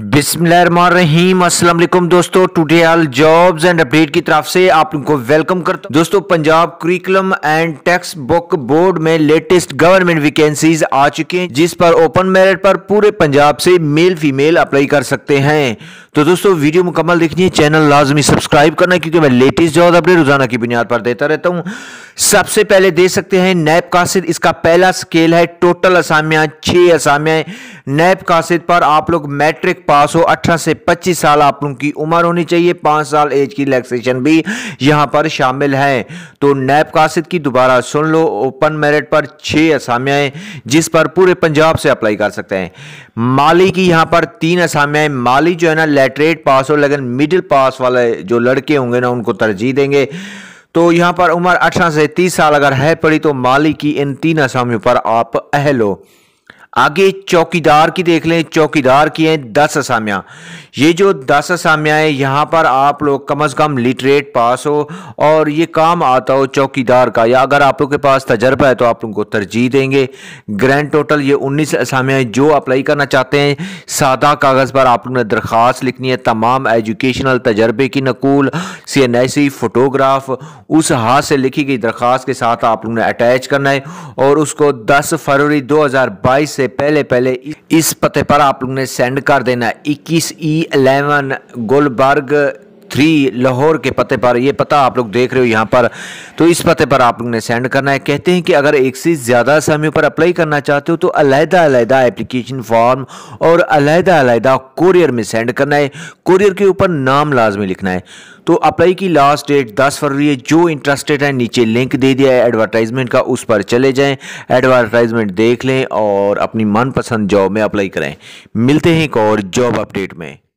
बिस्मिल्लाहिर्रहमानिर्रहीम अस्सलाम वालेकुम दोस्तों today all jobs and update की तरफ से आप लोगों को वेलकम करता हूं दोस्तों Punjab curriculum and text book board में लेटेस्ट गवर्नमेंट वैकेंसीज आ चुकी हैं जिस पर ओपन मेरिट पर पूरे पंजाब से मेल फीमेल अप्लाई कर सकते हैं तो दोस्तों वीडियो मुकम्मल देखनी है चैनल लाजमी सब्सक्राइब करना क्योंकि मैं लेटेस्ट जॉब अपडेट रोजाना की बुनियाद पर देता रहता हूँ सबसे पहले दे सकते हैं नैब कासिद इसका पहला स्केल है टोटल असामियाँ छः असामियाँ नैब कासिद पर आप लोग मैट्रिक पास हो अठारह से पच्चीस साल आप लोगों की उम्र होनी चाहिए पांच साल एज की रिलैक्सेशन भी यहाँ पर शामिल है तो नैब कासिद की दोबारा सुन लो ओपन मेरिट पर छः असामियाँ जिस पर पूरे पंजाब से अप्लाई कर सकते हैं माली की यहाँ पर तीन असामियाँ माली जो है ना लेटरेट पास हो लेकिन मिडिल पास वाले जो लड़के होंगे ना उनको तरजीह देंगे तो यहाँ पर उम्र अठारह से तीस साल अगर है पड़ी तो माली की इन तीन असामियों पर आप अहल हो आगे चौकीदार की देख लें चौकीदार की है दस असामियाँ ये जो दस असामियाँ हैं यहाँ पर आप लोग कम अज़ कम लिटरेट पास हो और ये काम आता हो चौकीदार का या अगर आप लोग के पास तजर्बा है तो आप लोगों को तरजीह देंगे ग्रैंड टोटल ये उन्नीस असामियाँ है जो अप्लाई करना चाहते हैं सादा कागज़ पर आप लोगों ने दरख्वास्त लिखनी है तमाम एजुकेशनल तजर्बे की नकूल सीएनआईसी फोटोग्राफ उस हाथ से लिखी गई दरख्वास्त के साथ आप लोगों ने अटैच करना है और उसको 10 फरवरी 2022 से पहले पहले इस पते पर आप लोगों ने सेंड कर देना इक्कीस E eleven Gulberg three Lahore के पते पर ये पता आप लोग देख रहे हो यहाँ पर तो इस पते पर आप लोग ने सेंड करना है कहते हैं कि अगर एक से ज़्यादा समय पर अप्लाई करना चाहते हो तो अलहदा अलहदा एप्लीकेशन फॉर्म और अलहदा अलहदा कुरियर में सेंड करना है कुरियर के ऊपर नाम लाजमी लिखना है तो अप्लाई की लास्ट डेट दस फरवरी है जो इंटरेस्टेड है नीचे लिंक दे दिया है एडवर्टाइजमेंट का उस पर चले जाएं एडवर्टाइजमेंट देख लें और अपनी मनपसंद जॉब में अप्लाई करें मिलते हैं एक और जॉब अपडेट में